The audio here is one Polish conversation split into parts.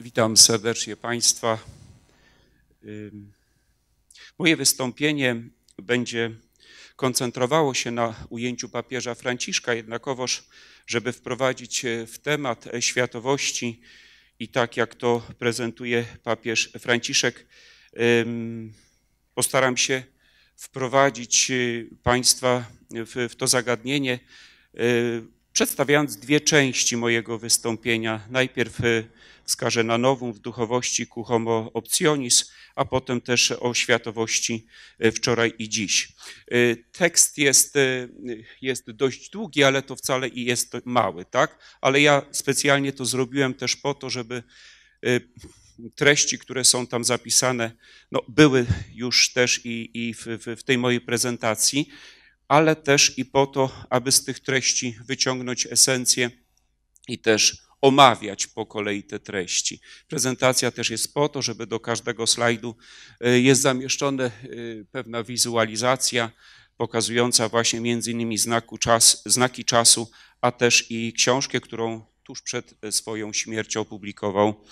Witam serdecznie Państwa. Moje wystąpienie będzie koncentrowało się na ujęciu papieża Franciszka, jednakowoż, żeby wprowadzić e, w temat e, światowości i tak jak to prezentuje papież Franciszek, postaram się wprowadzić e, Państwa w, w to zagadnienie, przedstawiając dwie części mojego wystąpienia. Najpierw y, wskażę na nową w duchowości ku homo a potem też o światowości y, wczoraj i dziś. Y, tekst jest, jest dość długi, ale to wcale i jest mały, tak? Ale ja specjalnie to zrobiłem też po to, żeby treści, które są tam zapisane, no, były już też i, i w, w, w tej mojej prezentacji ale też i po to, aby z tych treści wyciągnąć esencję i też omawiać po kolei te treści. Prezentacja też jest po to, żeby do każdego slajdu y, jest zamieszczona y, pewna wizualizacja pokazująca właśnie między innymi znaku czas, znaki czasu, a też i książkę, którą tuż przed y, swoją śmiercią opublikował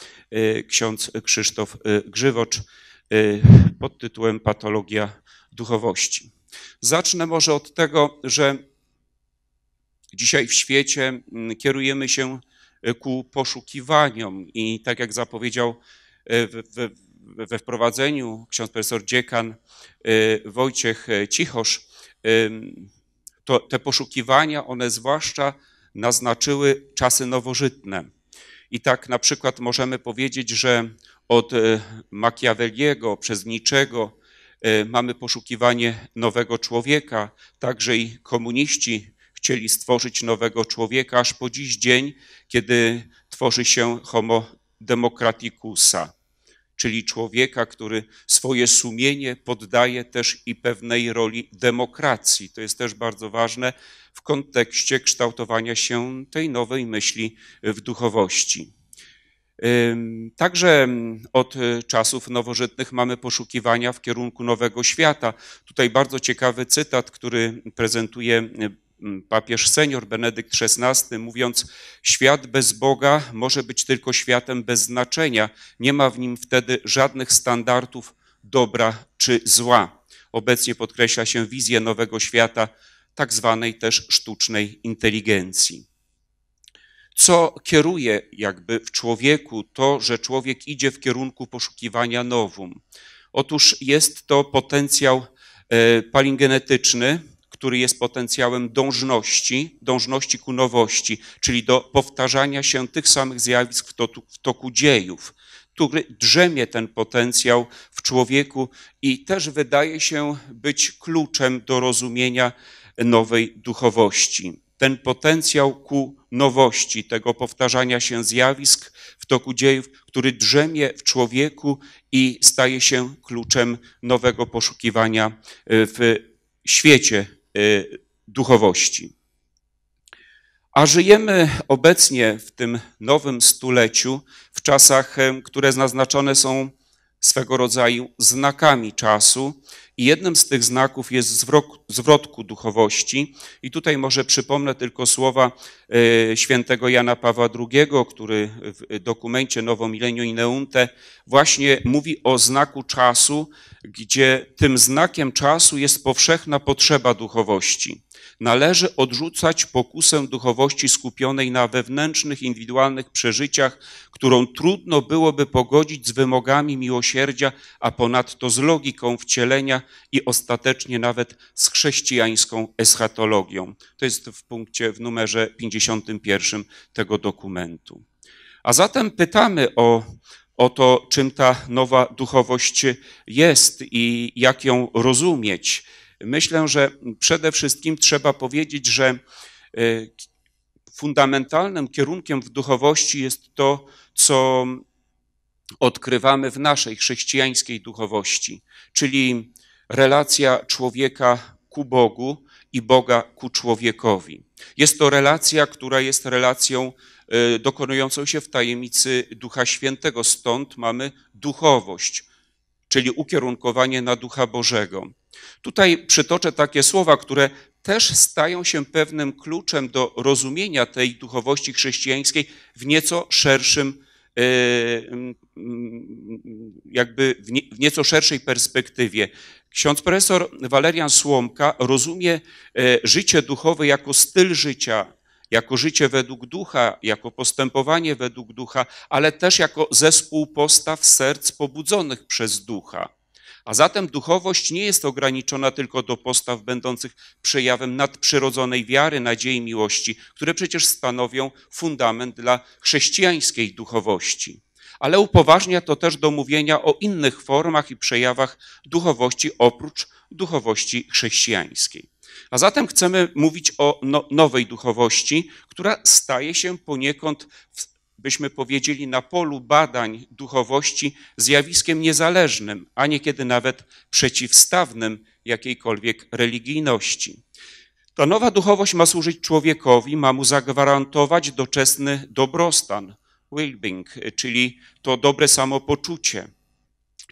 ksiądz Krzysztof Grzywocz pod tytułem Patologia duchowości. Zacznę może od tego, że dzisiaj w świecie mm, kierujemy się y, ku poszukiwaniom i tak jak zapowiedział y, we, we wprowadzeniu ksiądz profesor dziekan y, Wojciech Cichosz, to te poszukiwania, one zwłaszcza naznaczyły czasy nowożytne. I tak na przykład możemy powiedzieć, że od Machiavelliego przez Niczego E, mamy poszukiwanie nowego człowieka. Także i komuniści chcieli stworzyć nowego człowieka, aż po dziś dzień, kiedy tworzy się homo democraticusa, czyli człowieka, który swoje sumienie poddaje też i pewnej roli demokracji. To jest też bardzo ważne w kontekście kształtowania się tej nowej myśli w duchowości. Także mm, od y, czasów nowożytnych mamy poszukiwania w kierunku nowego świata. Tutaj bardzo ciekawy cytat, który prezentuje y, mm, papież senior Benedykt XVI, mówiąc: Świat bez Boga może być tylko światem bez znaczenia. Nie ma w nim wtedy żadnych standardów dobra czy zła. Obecnie podkreśla się wizję nowego świata, tak zwanej też sztucznej inteligencji co kieruje jakby w człowieku to, że człowiek idzie w kierunku poszukiwania nowum. Otóż jest to potencjał e, palingenetyczny, który jest potencjałem dążności, dążności ku nowości, czyli do powtarzania się tych samych zjawisk w toku, w toku dziejów. Tu drzemie ten potencjał w człowieku i też wydaje się być kluczem do rozumienia nowej duchowości ten potencjał ku nowości, tego powtarzania się zjawisk w toku dziejów, który drzemie w człowieku i staje się kluczem nowego poszukiwania e, w świecie e, duchowości. A żyjemy obecnie w tym nowym stuleciu, w czasach, e, które naznaczone są swego rodzaju znakami czasu. I jednym z tych znaków jest zwrot, zwrotku duchowości. I tutaj może przypomnę tylko słowa e, świętego Jana Pawła II, który w dokumencie Nowo i Neunte właśnie mówi o znaku czasu, gdzie tym znakiem czasu jest powszechna potrzeba duchowości należy odrzucać pokusę duchowości skupionej na wewnętrznych, indywidualnych przeżyciach, którą trudno byłoby pogodzić z wymogami miłosierdzia, a ponadto z logiką wcielenia i ostatecznie nawet z chrześcijańską eschatologią. To jest w punkcie w numerze 51 tego dokumentu. A zatem pytamy o o to, czym ta nowa duchowość jest i jak ją rozumieć. Myślę, że przede wszystkim trzeba powiedzieć, że e, fundamentalnym kierunkiem w duchowości jest to, co odkrywamy w naszej chrześcijańskiej duchowości, czyli relacja człowieka ku Bogu i Boga ku człowiekowi. Jest to relacja, która jest relacją e, dokonującą się w tajemnicy Ducha Świętego, stąd mamy duchowość czyli ukierunkowanie na Ducha Bożego. Tutaj przytoczę takie słowa, które też stają się pewnym kluczem do rozumienia tej duchowości chrześcijańskiej w nieco szerszym, e, jakby w nieco szerszej perspektywie. Ksiądz profesor Walerian Słomka rozumie e, życie duchowe jako styl życia, jako życie według ducha, jako postępowanie według ducha, ale też jako zespół postaw serc pobudzonych przez ducha. A zatem duchowość nie jest ograniczona tylko do postaw będących przejawem nadprzyrodzonej wiary, nadziei, miłości, które przecież stanowią fundament dla chrześcijańskiej duchowości. Ale upoważnia to też do mówienia o innych formach i przejawach duchowości oprócz duchowości chrześcijańskiej. A zatem chcemy mówić o no, nowej duchowości, która staje się poniekąd, byśmy powiedzieli, na polu badań duchowości zjawiskiem niezależnym, a niekiedy nawet przeciwstawnym jakiejkolwiek religijności. Ta nowa duchowość ma służyć człowiekowi, ma mu zagwarantować doczesny dobrostan, well czyli to dobre samopoczucie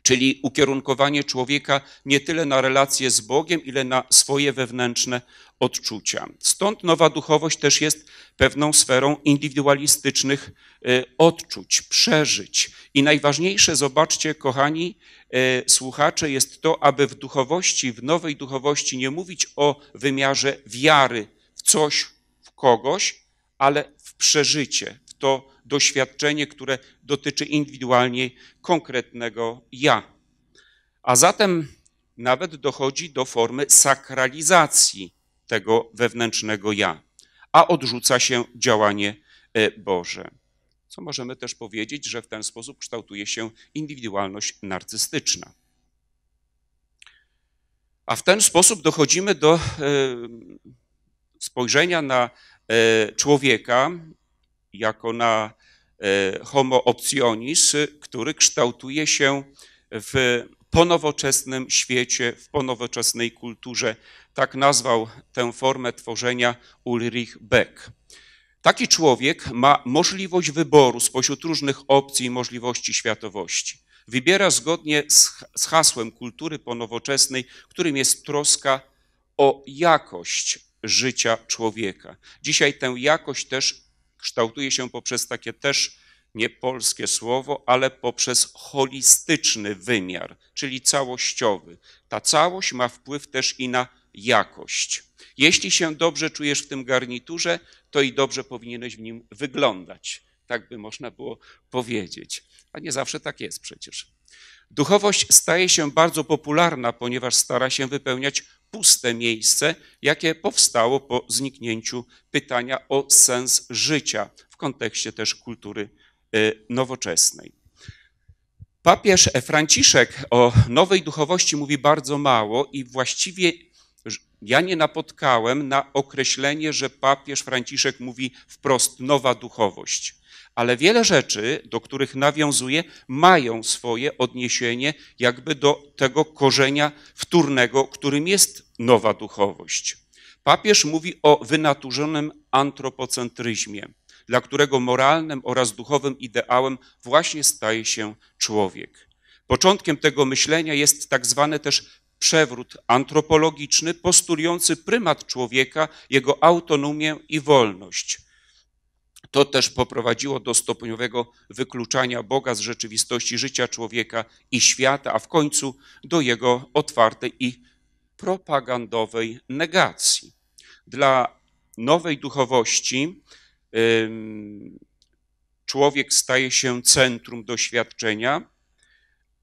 czyli ukierunkowanie człowieka nie tyle na relacje z Bogiem, ile na swoje wewnętrzne odczucia. Stąd nowa duchowość też jest pewną sferą indywidualistycznych e, odczuć, przeżyć. I najważniejsze, zobaczcie, kochani e, słuchacze, jest to, aby w duchowości, w nowej duchowości nie mówić o wymiarze wiary w coś, w kogoś, ale w przeżycie, w to, doświadczenie, które dotyczy indywidualnie konkretnego ja. A zatem nawet dochodzi do formy sakralizacji tego wewnętrznego ja, a odrzuca się działanie e, Boże. Co możemy też powiedzieć, że w ten sposób kształtuje się indywidualność narcystyczna. A w ten sposób dochodzimy do e, spojrzenia na e, człowieka jako na e, homo optionis, który kształtuje się w ponowoczesnym świecie, w ponowoczesnej kulturze. Tak nazwał tę formę tworzenia Ulrich Beck. Taki człowiek ma możliwość wyboru spośród różnych opcji i możliwości światowości. Wybiera zgodnie z hasłem kultury ponowoczesnej, którym jest troska o jakość życia człowieka. Dzisiaj tę jakość też kształtuje się poprzez takie też nie polskie słowo, ale poprzez holistyczny wymiar, czyli całościowy. Ta całość ma wpływ też i na jakość. Jeśli się dobrze czujesz w tym garniturze, to i dobrze powinieneś w nim wyglądać. Tak by można było powiedzieć. A nie zawsze tak jest przecież. Duchowość staje się bardzo popularna, ponieważ stara się wypełniać puste miejsce, jakie powstało po zniknięciu pytania o sens życia w kontekście też kultury e, nowoczesnej. Papież Franciszek o nowej duchowości mówi bardzo mało i właściwie ja nie napotkałem na określenie, że papież Franciszek mówi wprost nowa duchowość ale wiele rzeczy, do których nawiązuje, mają swoje odniesienie jakby do tego korzenia wtórnego, którym jest nowa duchowość. Papież mówi o wynaturzonym antropocentryzmie, dla którego moralnym oraz duchowym ideałem właśnie staje się człowiek. Początkiem tego myślenia jest tak zwany też przewrót antropologiczny postulujący prymat człowieka, jego autonomię i wolność. To też poprowadziło do stopniowego wykluczania Boga z rzeczywistości życia człowieka i świata, a w końcu do jego otwartej i propagandowej negacji. Dla nowej duchowości człowiek staje się centrum doświadczenia,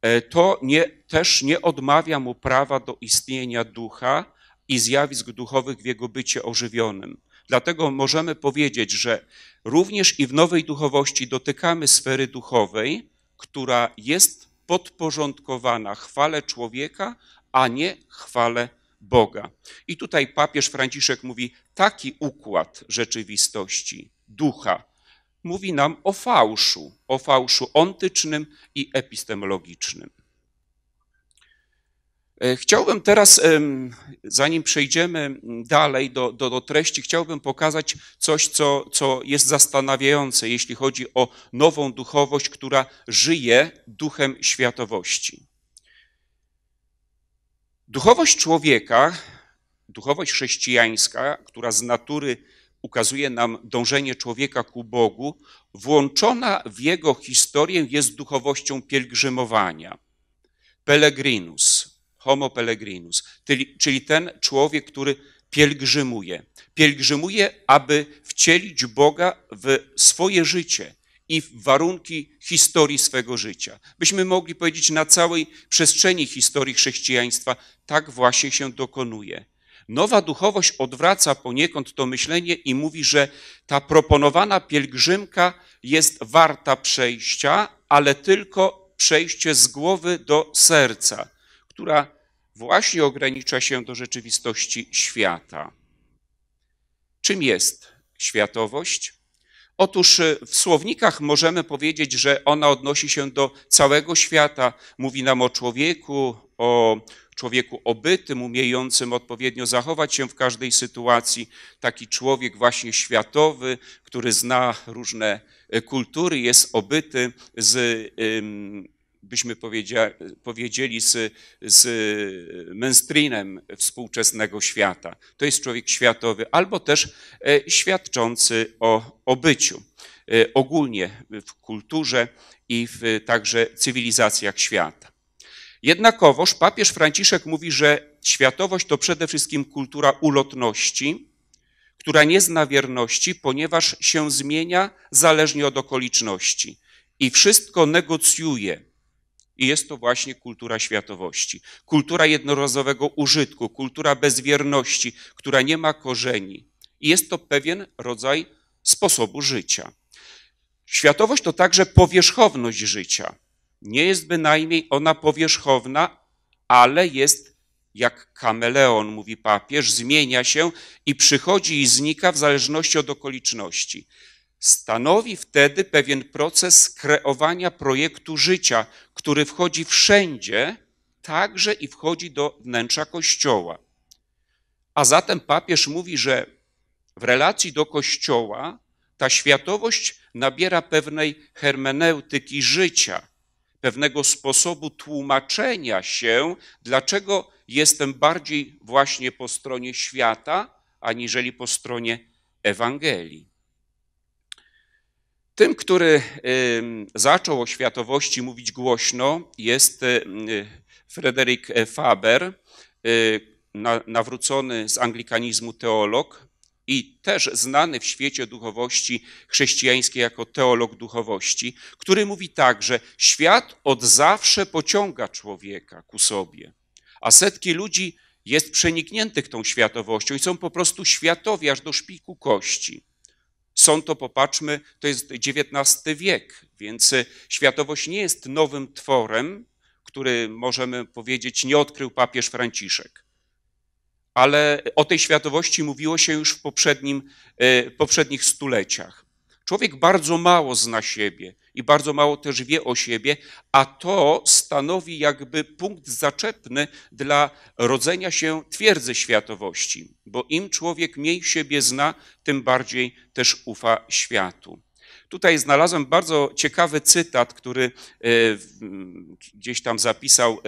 e, to nie, też nie odmawia mu prawa do istnienia ducha i zjawisk duchowych w jego bycie ożywionym. Dlatego możemy powiedzieć, że również i w nowej duchowości dotykamy sfery duchowej, która jest podporządkowana chwale człowieka, a nie chwale Boga. I tutaj papież Franciszek mówi: taki układ rzeczywistości, ducha, mówi nam o fałszu, o fałszu ontycznym i epistemologicznym. E, chciałbym teraz, zanim przejdziemy dalej do, do, do, treści, chciałbym pokazać coś, co, co jest zastanawiające, jeśli chodzi o nową duchowość, która żyje duchem światowości. Duchowość człowieka, duchowość chrześcijańska, która z natury ukazuje nam dążenie człowieka ku Bogu, włączona w jego historię jest duchowością pielgrzymowania, pelegrinus homo peregrinus, czyli ten człowiek, który pielgrzymuje. Pielgrzymuje, aby wcielić Boga w swoje życie i w warunki historii swego życia. Byśmy mogli powiedzieć, na całej przestrzeni historii chrześcijaństwa tak właśnie się dokonuje. Nowa duchowość odwraca poniekąd to myślenie i mówi, że ta proponowana pielgrzymka jest warta przejścia, ale tylko przejście z głowy do serca która właśnie ogranicza się do rzeczywistości świata. Czym jest światowość? Otóż y, w słownikach możemy powiedzieć, że ona odnosi się do całego świata, mówi nam o człowieku, o człowieku obytym, umiejącym odpowiednio zachować się w każdej sytuacji. Taki człowiek właśnie światowy, który zna różne y, kultury, jest obyty z byśmy powiedzieli, z, z mainstreamem współczesnego świata. To jest człowiek światowy albo też e, świadczący o, o byciu e, ogólnie w kulturze i w także cywilizacjach świata. Jednakowoż papież Franciszek mówi, że światowość to przede wszystkim kultura ulotności, która nie zna wierności, ponieważ się zmienia zależnie od okoliczności i wszystko negocjuje, i jest to właśnie kultura światowości, kultura jednorazowego użytku, kultura bezwierności, która nie ma korzeni. I jest to pewien rodzaj sposobu życia. Światowość to także powierzchowność życia. Nie jest bynajmniej ona powierzchowna, ale jest jak kameleon, mówi papież, zmienia się i przychodzi i znika w zależności od okoliczności stanowi wtedy pewien proces kreowania projektu życia, który wchodzi wszędzie, także i wchodzi do wnętrza Kościoła. A zatem papież mówi, że w relacji do Kościoła ta światowość nabiera pewnej hermeneutyki życia, pewnego sposobu tłumaczenia się, dlaczego jestem bardziej właśnie po stronie świata, aniżeli po stronie Ewangelii. Tym, który zaczął o światowości mówić głośno, jest Frederick Faber, nawrócony z anglikanizmu teolog i też znany w świecie duchowości chrześcijańskiej jako teolog duchowości, który mówi tak, że świat od zawsze pociąga człowieka ku sobie, a setki ludzi jest przenikniętych tą światowością i są po prostu światowi aż do szpiku kości. Są to, popatrzmy, to jest XIX wiek, więc y, światowość nie jest nowym tworem, który możemy powiedzieć nie odkrył papież Franciszek. Ale o tej światowości mówiło się już w poprzednim, y, poprzednich stuleciach. Człowiek bardzo mało zna siebie i bardzo mało też wie o siebie, a to stanowi jakby punkt zaczepny dla rodzenia się twierdzy światowości, bo im człowiek mniej siebie zna, tym bardziej też ufa światu. Tutaj znalazłem bardzo ciekawy cytat, który e, gdzieś tam zapisał e,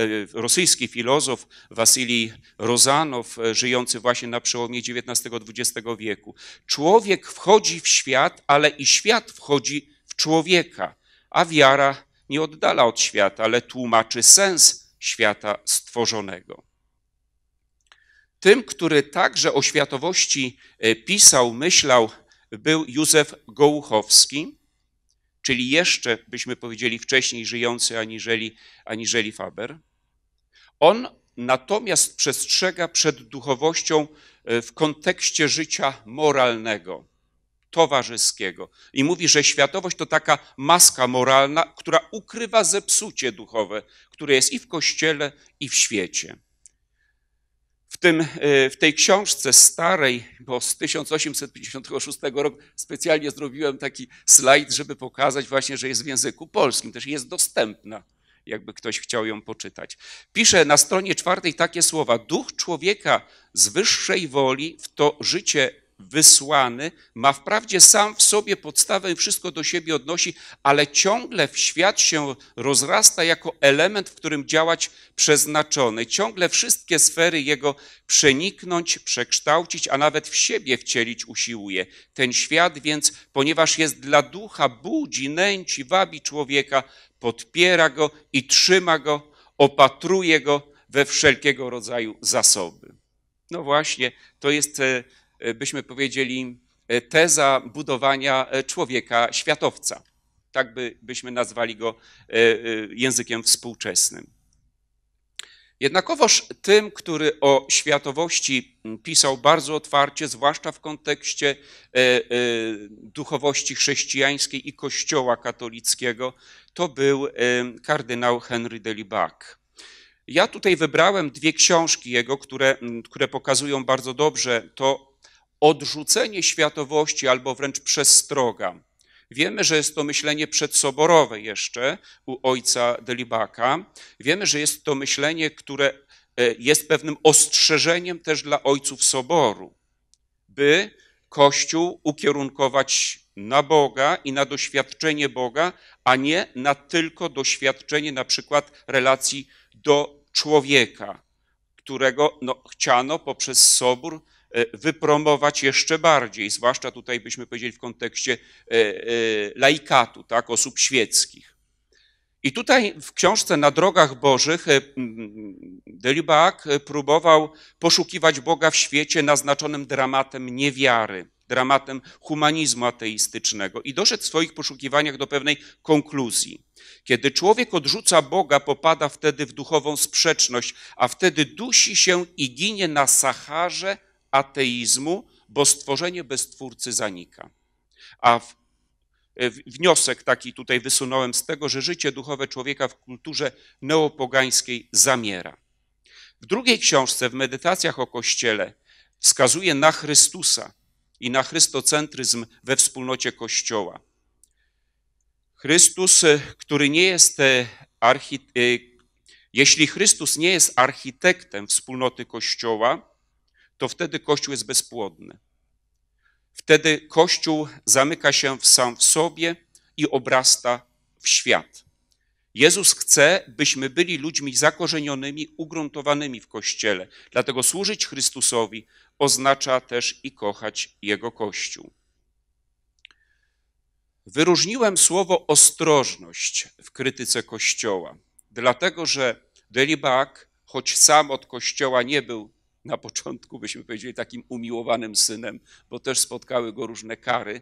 rosyjski filozof Wasilij Rozanow, e, żyjący właśnie na przełomie XIX-XX wieku. Człowiek wchodzi w świat, ale i świat wchodzi w człowieka, a wiara nie oddala od świata, ale tłumaczy sens świata stworzonego. Tym, który także o światowości pisał, myślał, był Józef Gołuchowski, czyli jeszcze byśmy powiedzieli wcześniej żyjący aniżeli, aniżeli Faber. On natomiast przestrzega przed duchowością e, w kontekście życia moralnego, towarzyskiego. I mówi, że światowość to taka maska moralna, która ukrywa zepsucie duchowe, które jest i w kościele, i w świecie tym, e, w tej książce starej, bo z 1856 roku specjalnie zrobiłem taki slajd, żeby pokazać właśnie, że jest w języku polskim, też jest dostępna, jakby ktoś chciał ją poczytać. Pisze na stronie czwartej takie słowa: Duch człowieka z wyższej woli w to życie wysłany, ma wprawdzie sam w sobie podstawę i wszystko do siebie odnosi, ale ciągle w świat się rozrasta jako element, w którym działać przeznaczony. Ciągle wszystkie sfery jego przeniknąć, przekształcić, a nawet w siebie wcielić usiłuje. Ten świat więc, ponieważ jest dla ducha, budzi, nęci, wabi człowieka, podpiera go i trzyma go, opatruje go we wszelkiego rodzaju zasoby. No właśnie, to jest e, E, byśmy powiedzieli, e, teza budowania e, człowieka światowca. Tak by, byśmy nazwali go językiem współczesnym. Jednakowoż tym, który o światowości pisał bardzo otwarcie, zwłaszcza w kontekście duchowości chrześcijańskiej i kościoła katolickiego, to był kardynał Henry Delibach. Ja tutaj wybrałem dwie książki jego, które, które pokazują bardzo dobrze to, odrzucenie światowości albo wręcz przestroga. Wiemy, że jest to myślenie przedsoborowe jeszcze u ojca Delibaka. Wiemy, że jest to myślenie, które e, jest pewnym ostrzeżeniem też dla ojców soboru, by Kościół ukierunkować na Boga i na doświadczenie Boga, a nie na tylko doświadczenie na przykład relacji do człowieka, którego no, chciano poprzez sobór E, wypromować jeszcze bardziej, zwłaszcza tutaj byśmy powiedzieli w kontekście e, e, laikatu, tak, osób świeckich. I tutaj w książce Na drogach Bożych Delibak próbował poszukiwać Boga w świecie naznaczonym dramatem niewiary, dramatem humanizmu ateistycznego i doszedł w swoich poszukiwaniach do pewnej konkluzji. Kiedy człowiek odrzuca Boga, popada wtedy w duchową sprzeczność, a wtedy dusi się i ginie na Saharze ateizmu, bo stworzenie bez twórcy zanika. A w, w, wniosek taki tutaj wysunąłem z tego, że życie duchowe człowieka w kulturze neopogańskiej zamiera. W drugiej książce, w Medytacjach o Kościele, wskazuje na Chrystusa i na chrystocentryzm we wspólnocie Kościoła. Chrystus, e, który nie jest e, archi... E, jeśli Chrystus nie jest architektem wspólnoty Kościoła, to wtedy Kościół jest bezpłodny. Wtedy Kościół zamyka się w sam w sobie i obrasta w świat. Jezus chce, byśmy byli ludźmi zakorzenionymi, ugruntowanymi w Kościele. Dlatego służyć Chrystusowi oznacza też i kochać Jego Kościół. Wyróżniłem słowo ostrożność w krytyce Kościoła, dlatego że Delibak, choć sam od Kościoła nie był na początku, byśmy powiedzieli, takim umiłowanym synem, bo też spotkały go różne kary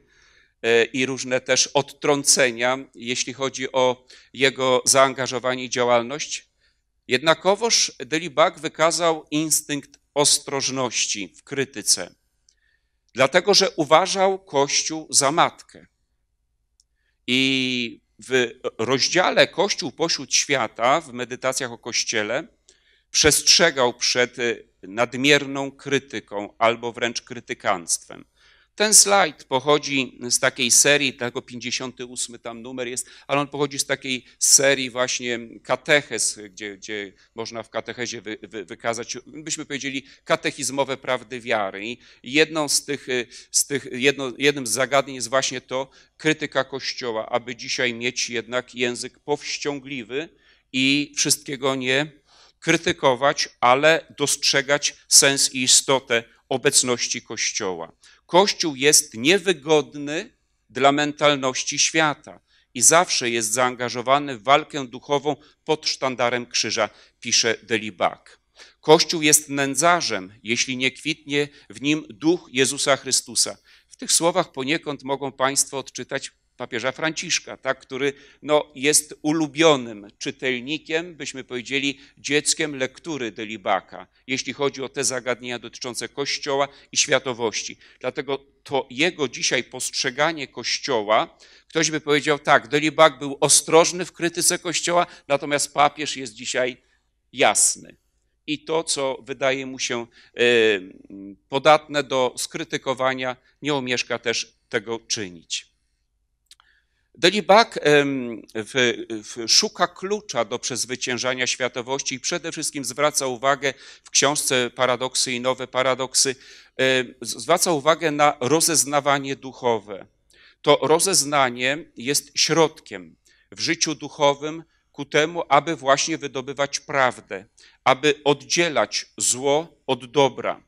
e, i różne też odtrącenia, jeśli chodzi o jego zaangażowanie i działalność. Jednakowoż Delibak wykazał instynkt ostrożności w krytyce, dlatego że uważał Kościół za matkę. I w rozdziale Kościół pośród świata, w medytacjach o Kościele, przestrzegał przed e, nadmierną krytyką albo wręcz krytykanstwem. Ten slajd pochodzi z takiej serii, tego tak 58 tam numer jest, ale on pochodzi z takiej serii właśnie kateches, gdzie, gdzie można w katechezie wy, wy, wykazać, byśmy powiedzieli, katechizmowe prawdy wiary. I jedną z tych, z tych jedno, jednym z zagadnień jest właśnie to krytyka Kościoła, aby dzisiaj mieć jednak język powściągliwy i wszystkiego nie krytykować, ale dostrzegać sens i istotę obecności Kościoła. Kościół jest niewygodny dla mentalności świata i zawsze jest zaangażowany w walkę duchową pod sztandarem krzyża, pisze Delibak. Kościół jest nędzarzem, jeśli nie kwitnie w nim duch Jezusa Chrystusa. W tych słowach poniekąd mogą Państwo odczytać papieża Franciszka, tak, który no, jest ulubionym czytelnikiem, byśmy powiedzieli, dzieckiem lektury Delibaka, jeśli chodzi o te zagadnienia dotyczące Kościoła i światowości. Dlatego to jego dzisiaj postrzeganie Kościoła, ktoś by powiedział tak, Delibak był ostrożny w krytyce Kościoła, natomiast papież jest dzisiaj jasny i to, co wydaje mu się e, podatne do skrytykowania, nie omieszka też tego czynić. Delibak szuka klucza do przezwyciężania światowości i przede wszystkim zwraca uwagę w książce Paradoksy i nowe paradoksy, zwraca uwagę na rozeznawanie duchowe. To rozeznanie jest środkiem w życiu duchowym ku temu, aby właśnie wydobywać prawdę, aby oddzielać zło od dobra.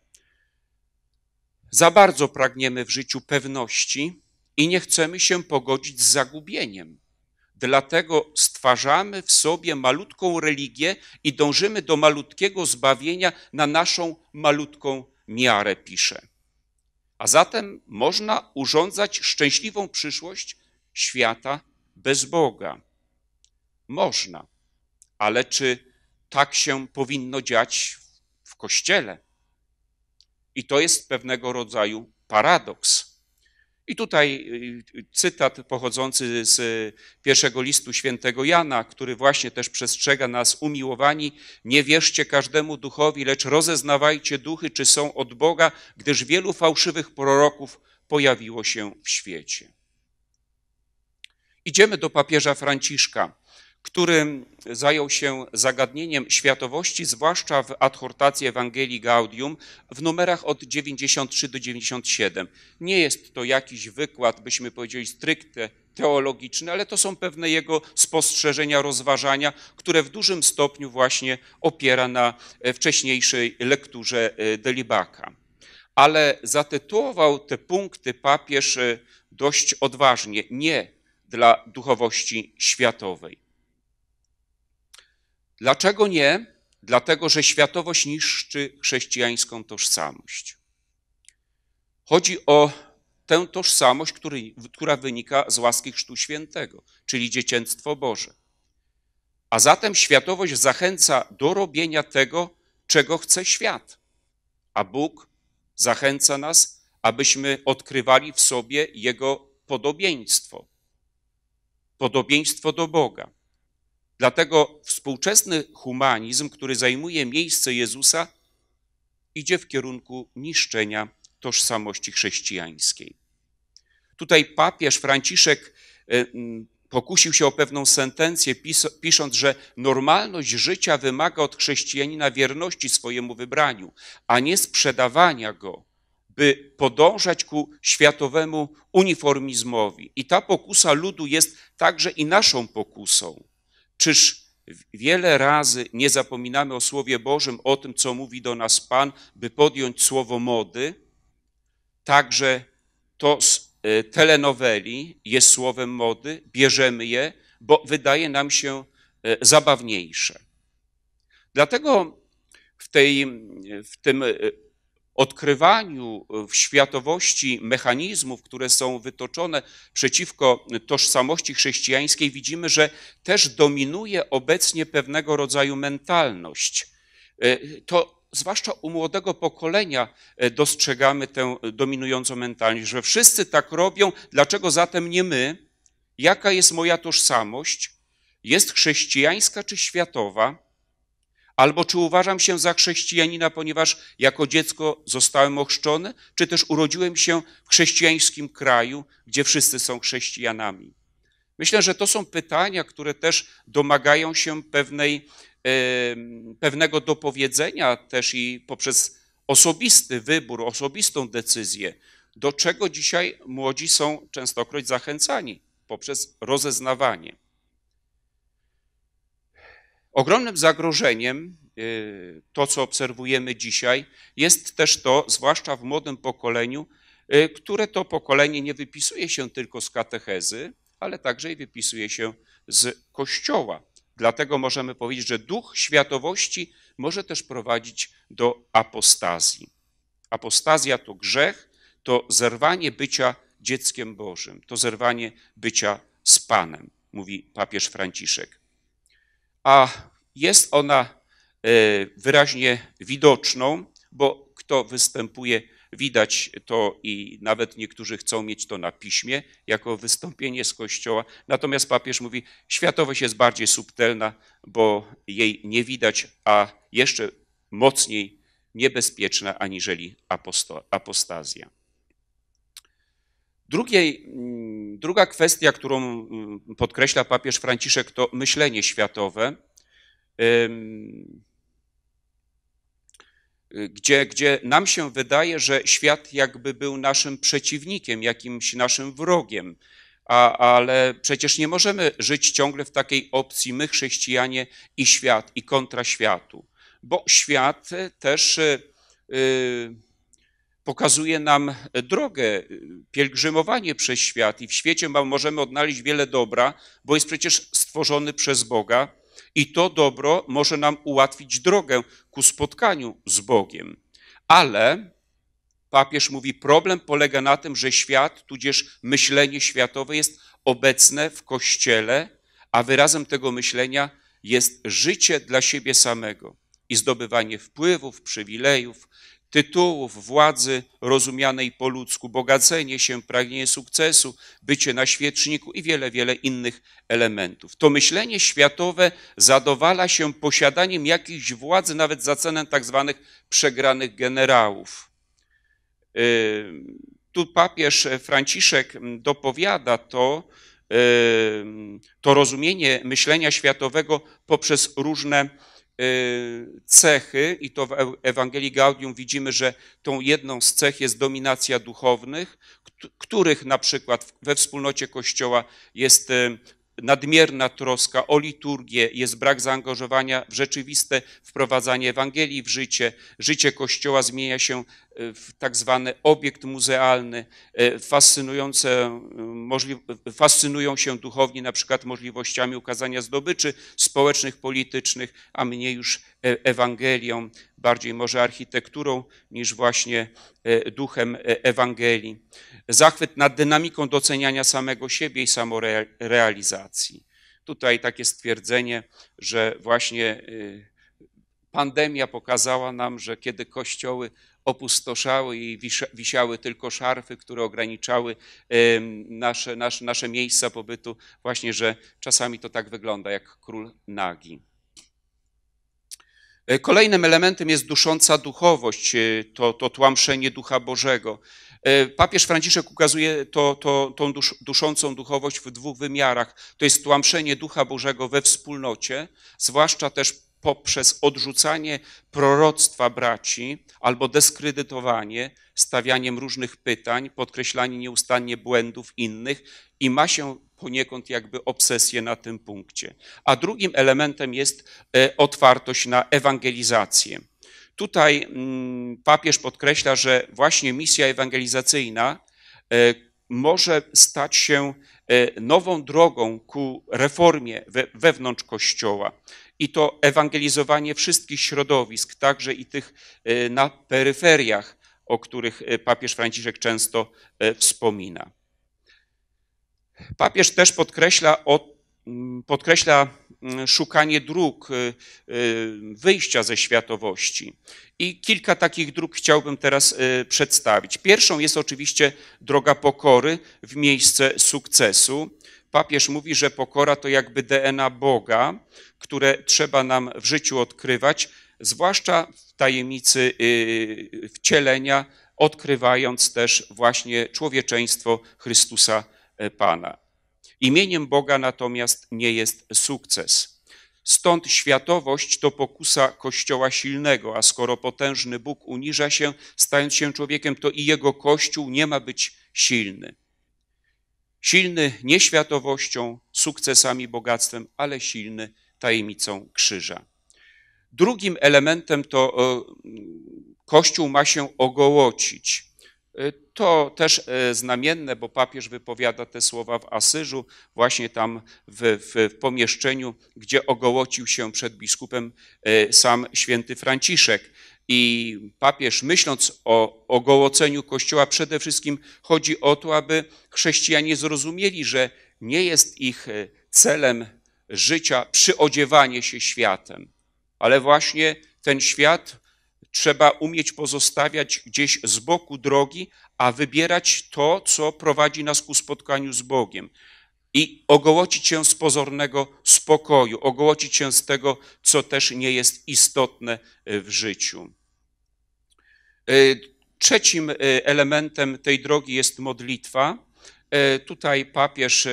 Za bardzo pragniemy w życiu pewności, i nie chcemy się pogodzić z zagubieniem. Dlatego stwarzamy w sobie malutką religię i dążymy do malutkiego zbawienia na naszą malutką miarę, pisze. A zatem można urządzać szczęśliwą przyszłość świata bez Boga. Można, ale czy tak się powinno dziać w kościele? I to jest pewnego rodzaju paradoks. I tutaj y, y, cytat pochodzący z pierwszego listu świętego Jana, który właśnie też przestrzega nas, umiłowani, nie wierzcie każdemu duchowi, lecz rozeznawajcie duchy, czy są od Boga, gdyż wielu fałszywych proroków pojawiło się w świecie. Idziemy do papieża Franciszka który zajął się zagadnieniem światowości, zwłaszcza w adhortacji Ewangelii Gaudium w numerach od 93 do 97. Nie jest to jakiś wykład, byśmy powiedzieli, stricte teologiczny, ale to są pewne jego spostrzeżenia, rozważania, które w dużym stopniu właśnie opiera na e, wcześniejszej lekturze e, Delibaka. Ale zatytułował te punkty papież e, dość odważnie, nie dla duchowości światowej. Dlaczego nie? Dlatego, że światowość niszczy chrześcijańską tożsamość. Chodzi o tę tożsamość, który, która wynika z łaski Chrztu Świętego, czyli dziecięctwo Boże. A zatem światowość zachęca do robienia tego, czego chce świat. A Bóg zachęca nas, abyśmy odkrywali w sobie Jego podobieństwo. Podobieństwo do Boga. Dlatego współczesny humanizm, który zajmuje miejsce Jezusa, idzie w kierunku niszczenia tożsamości chrześcijańskiej. Tutaj papież Franciszek e, pokusił się o pewną sentencję, pisząc, że normalność życia wymaga od chrześcijanina wierności swojemu wybraniu, a nie sprzedawania go, by podążać ku światowemu uniformizmowi. I ta pokusa ludu jest także i naszą pokusą. Czyż wiele razy nie zapominamy o Słowie Bożym, o tym, co mówi do nas Pan, by podjąć słowo mody? Także to z e, telenoweli jest słowem mody, bierzemy je, bo wydaje nam się e, zabawniejsze. Dlatego w, tej, w tym e, odkrywaniu w światowości mechanizmów, które są wytoczone przeciwko tożsamości chrześcijańskiej, widzimy, że też dominuje obecnie pewnego rodzaju mentalność. E, to zwłaszcza u młodego pokolenia e, dostrzegamy tę dominującą mentalność, że wszyscy tak robią, dlaczego zatem nie my? Jaka jest moja tożsamość? Jest chrześcijańska czy światowa? Albo czy uważam się za chrześcijanina, ponieważ jako dziecko zostałem ochrzczony, czy też urodziłem się w chrześcijańskim kraju, gdzie wszyscy są chrześcijanami? Myślę, że to są pytania, które też domagają się pewnej, pewnego dopowiedzenia, też i poprzez osobisty wybór, osobistą decyzję, do czego dzisiaj młodzi są częstokroć zachęcani poprzez rozeznawanie. Ogromnym zagrożeniem, y, to co obserwujemy dzisiaj, jest też to, zwłaszcza w młodym pokoleniu, y, które to pokolenie nie wypisuje się tylko z katechezy, ale także i wypisuje się z kościoła. Dlatego możemy powiedzieć, że duch światowości może też prowadzić do apostazji. Apostazja to grzech, to zerwanie bycia dzieckiem Bożym, to zerwanie bycia z Panem, mówi papież Franciszek a jest ona e, wyraźnie widoczną, bo kto występuje, widać to i nawet niektórzy chcą mieć to na piśmie jako wystąpienie z Kościoła. Natomiast papież mówi, światowość jest bardziej subtelna, bo jej nie widać, a jeszcze mocniej niebezpieczna aniżeli apostazja. Drugiej mm, Druga kwestia, którą mm, podkreśla papież Franciszek, to myślenie światowe, gdzie, gdzie nam się wydaje, że świat jakby był naszym przeciwnikiem, jakimś naszym wrogiem. A, ale przecież nie możemy żyć ciągle w takiej opcji my, chrześcijanie, i świat, i kontra światu, bo świat e, też. Yy, pokazuje nam e, drogę, e, pielgrzymowanie przez świat i w świecie możemy odnaleźć wiele dobra, bo jest przecież stworzony przez Boga i to dobro może nam ułatwić drogę ku spotkaniu z Bogiem. Ale papież mówi, problem polega na tym, że świat, tudzież myślenie światowe jest obecne w Kościele, a wyrazem tego myślenia jest życie dla siebie samego i zdobywanie wpływów, przywilejów, tytułów, władzy rozumianej po ludzku, bogacenie się, pragnienie sukcesu, bycie na świeczniku i wiele, wiele innych elementów. To myślenie światowe zadowala się posiadaniem jakichś władzy, nawet za cenę tak zwanych przegranych generałów. Yy, tu papież Franciszek dopowiada to, yy, to rozumienie myślenia światowego poprzez różne Y, cechy, i to w Ewangelii Gaudium widzimy, że tą jedną z cech jest dominacja duchownych, których na przykład we wspólnocie Kościoła jest y, nadmierna troska o liturgię, jest brak zaangażowania w rzeczywiste wprowadzanie Ewangelii w życie. Życie Kościoła zmienia się tak zwany obiekt muzealny. E, fascynujące, e, fascynują się duchowni na przykład możliwościami ukazania zdobyczy społecznych, politycznych, a mniej już e, Ewangelią, bardziej może architekturą niż właśnie duchem Ewangelii. Zachwyt nad dynamiką doceniania samego siebie i samorealizacji. Tutaj takie stwierdzenie, że właśnie pandemia pokazała nam, że kiedy kościoły opustoszały i wisiały tylko szarfy, które ograniczały nasze, nasze, nasze miejsca pobytu. Właśnie, że czasami to tak wygląda, jak król nagi. E, kolejnym elementem jest dusząca duchowość, e, to, to tłamszenie ducha Bożego. E, papież Franciszek ukazuje to, to, tą dusz, duszącą duchowość w dwóch wymiarach. To jest tłamszenie ducha Bożego we wspólnocie, zwłaszcza też poprzez odrzucanie proroctwa braci albo dyskredytowanie, stawianiem różnych pytań, podkreślanie nieustannie błędów innych i ma się poniekąd jakby obsesję na tym punkcie. A drugim elementem jest e, otwartość na ewangelizację. Tutaj mm, papież podkreśla, że właśnie misja ewangelizacyjna e, może stać się e, nową drogą ku reformie wewnątrz Kościoła i to ewangelizowanie wszystkich środowisk, także i tych e, na peryferiach, o których e, papież Franciszek często e, wspomina. Papież też podkreśla, mm, podkreśla mm, szukanie dróg wyjścia ze światowości. I kilka takich dróg chciałbym teraz przedstawić. Pierwszą jest oczywiście droga pokory w miejsce sukcesu. Papież mówi, że pokora to jakby DNA Boga, które trzeba nam w życiu odkrywać, zwłaszcza w tajemnicy y, wcielenia, odkrywając też właśnie człowieczeństwo Chrystusa e, Pana. Imieniem Boga natomiast nie jest sukces. Stąd światowość to pokusa Kościoła silnego, a skoro potężny Bóg uniża się, stając się człowiekiem, to i jego Kościół nie ma być silny. Silny nieświatowością, sukcesami, bogactwem, ale silny tajemnicą krzyża. Drugim elementem to e, Kościół ma się ogołocić. E, to też e, znamienne, bo papież wypowiada te słowa w Asyżu, właśnie tam w, w, pomieszczeniu, gdzie ogołocił się przed biskupem sam święty Franciszek. I papież, myśląc o ogołoceniu Kościoła, przede wszystkim chodzi o to, aby chrześcijanie zrozumieli, że nie jest ich e, celem życia przyodziewanie się światem, ale właśnie ten świat trzeba umieć pozostawiać gdzieś z boku drogi, a wybierać to, co prowadzi nas ku spotkaniu z Bogiem. I ogołocić się z pozornego spokoju, ogołocić się z tego, co też nie jest istotne e, w życiu. E, trzecim e, elementem tej drogi jest modlitwa. E, tutaj papież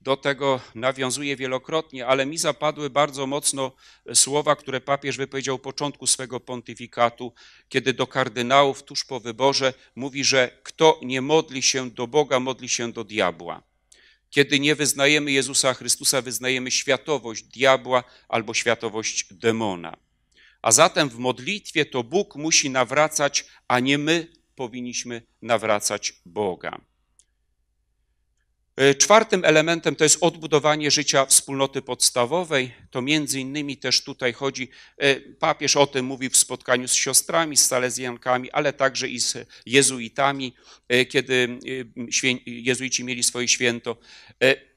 do tego nawiązuje wielokrotnie, ale mi zapadły bardzo mocno słowa, które papież wypowiedział w początku swego pontyfikatu, kiedy do kardynałów tuż po wyborze mówi, że kto nie modli się do Boga, modli się do diabła. Kiedy nie wyznajemy Jezusa Chrystusa, wyznajemy światowość diabła albo światowość demona. A zatem w modlitwie to Bóg musi nawracać, a nie my powinniśmy nawracać Boga. E, czwartym elementem to jest odbudowanie życia wspólnoty podstawowej. To między innymi też tutaj chodzi, e, papież o tym mówi w spotkaniu z siostrami, z salezjankami, ale także i z jezuitami, e, kiedy jezuici mieli swoje święto.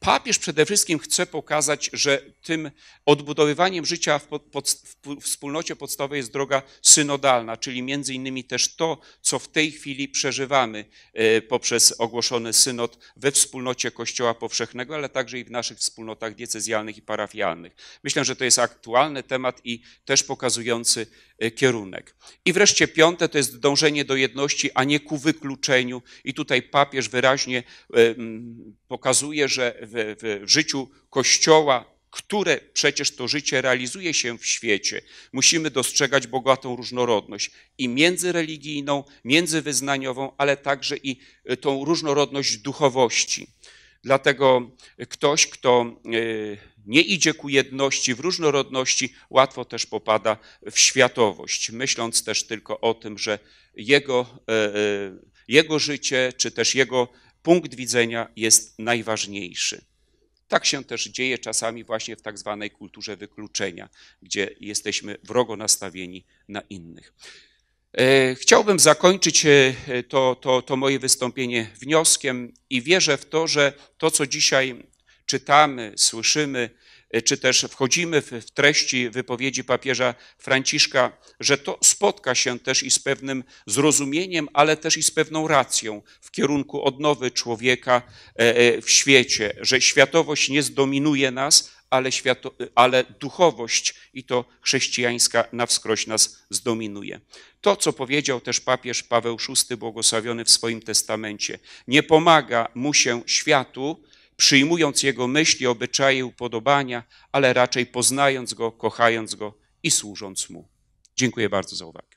Papież przede wszystkim chce pokazać, że tym odbudowywaniem życia w, pod, w wspólnocie podstawowej jest droga synodalna, czyli między innymi też to, co w tej chwili przeżywamy e, poprzez ogłoszony synod we wspólnocie Kościoła Powszechnego, ale także i w naszych wspólnotach diecezjalnych i parafialnych. Myślę, że to jest aktualny temat i też pokazujący e, kierunek. I wreszcie piąte to jest dążenie do jedności, a nie ku wykluczeniu. I tutaj papież wyraźnie e, pokazuje, że w, w życiu Kościoła, które przecież to życie realizuje się w świecie, musimy dostrzegać bogatą różnorodność i międzyreligijną, międzywyznaniową, ale także i e, tą różnorodność duchowości. Dlatego ktoś, kto e, nie idzie ku jedności w różnorodności, łatwo też popada w światowość, myśląc też tylko o tym, że jego, e, jego życie czy też jego punkt widzenia jest najważniejszy. Tak się też dzieje czasami właśnie w tak zwanej kulturze wykluczenia, gdzie jesteśmy wrogo nastawieni na innych. E, chciałbym zakończyć e, to, to, to, moje wystąpienie wnioskiem i wierzę w to, że to, co dzisiaj czytamy, słyszymy, Y, czy też wchodzimy w treści wypowiedzi papieża Franciszka, że to spotka się też i z pewnym zrozumieniem, ale też i z pewną racją w kierunku odnowy człowieka e, e, w świecie, że światowość nie zdominuje nas, ale, świato, e, ale duchowość i to chrześcijańska na wskroś nas zdominuje. To, co powiedział też papież Paweł VI, błogosławiony w swoim testamencie, nie pomaga mu się światu, przyjmując jego myśli, obyczaje, upodobania, ale raczej poznając go, kochając go i służąc mu. Dziękuję bardzo za uwagę.